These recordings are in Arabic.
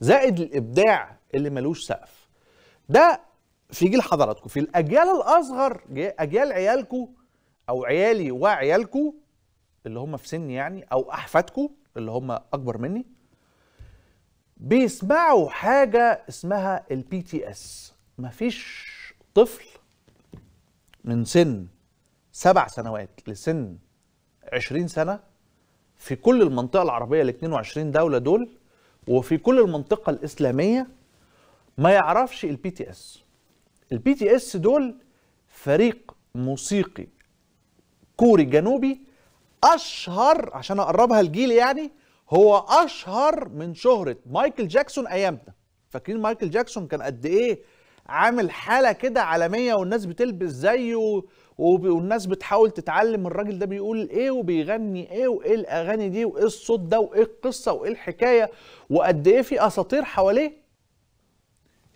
زائد الابداع اللي ملوش سقف ده في جيل حضراتكم في الاجيال الاصغر اجيال عيالكم او عيالي وعيالكم اللي هم في سني يعني او احفادكم اللي هم اكبر مني بيسمعوا حاجه اسمها البي تي اس مفيش طفل من سن سبع سنوات لسن 20 سنه في كل المنطقه العربيه ال 22 دوله دول وفي كل المنطقه الاسلاميه ما يعرفش البي تي اس البي تي اس دول فريق موسيقي كوري جنوبي اشهر عشان اقربها الجيل يعني هو اشهر من شهره مايكل جاكسون ايامنا فاكرين مايكل جاكسون كان قد ايه عامل حاله كده عالميه والناس بتلبس زيه والناس بتحاول تتعلم الراجل ده بيقول ايه وبيغني ايه وايه الاغاني دي وايه الصوت ده وايه القصه وايه الحكايه وقد ايه في اساطير حواليه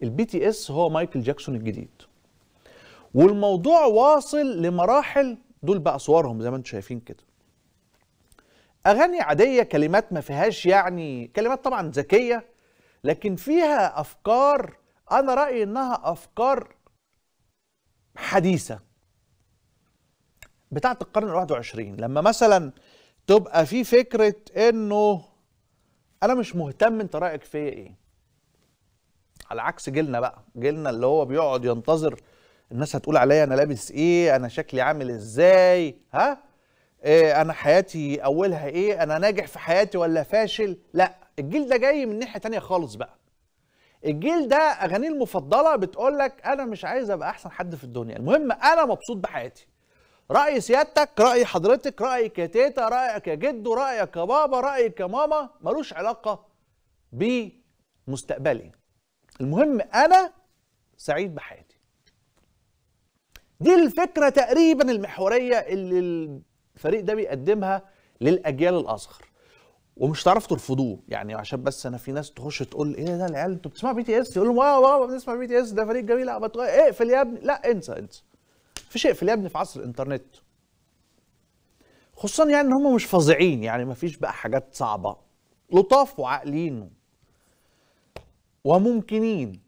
البي تي اس هو مايكل جاكسون الجديد والموضوع واصل لمراحل دول بقى صورهم زي ما انتم شايفين كده اغاني عاديه كلمات ما فيهاش يعني كلمات طبعا ذكيه لكن فيها افكار انا رايي انها افكار حديثه بتاعه القرن ال21 لما مثلا تبقى في فكره انه انا مش مهتم انت رايك فيا ايه على عكس جيلنا بقى جيلنا اللي هو بيقعد ينتظر الناس هتقول عليا انا لابس ايه انا شكلي عامل ازاي ها إيه انا حياتي اولها ايه انا ناجح في حياتي ولا فاشل لا الجيل ده جاي من ناحيه تانية خالص بقى الجيل ده اغانيه المفضله بتقول لك انا مش عايز ابقى احسن حد في الدنيا المهم انا مبسوط بحياتي راي سيادتك راي حضرتك رايك يا تيتا رايك يا جدو رايك يا بابا رايك يا ماما ملوش علاقه بمستقبلي المهم انا سعيد بحياتي دي الفكره تقريبا المحوريه اللي الفريق ده بيقدمها للاجيال الاصغر ومش تعرف ترفضوه يعني عشان بس انا في ناس تخش تقول ايه ده العيال انتوا بتسمعوا بي تي اس يقول لهم واو واو بنسمع بي تي اس ده فريق جميل اقفل يا ابني لا انسى انسى مفيش اقفل يا ابني في عصر الانترنت خصوصا يعني ان هم مش فظيعين يعني ما فيش بقى حاجات صعبه لطاف وعاقلين وممكنين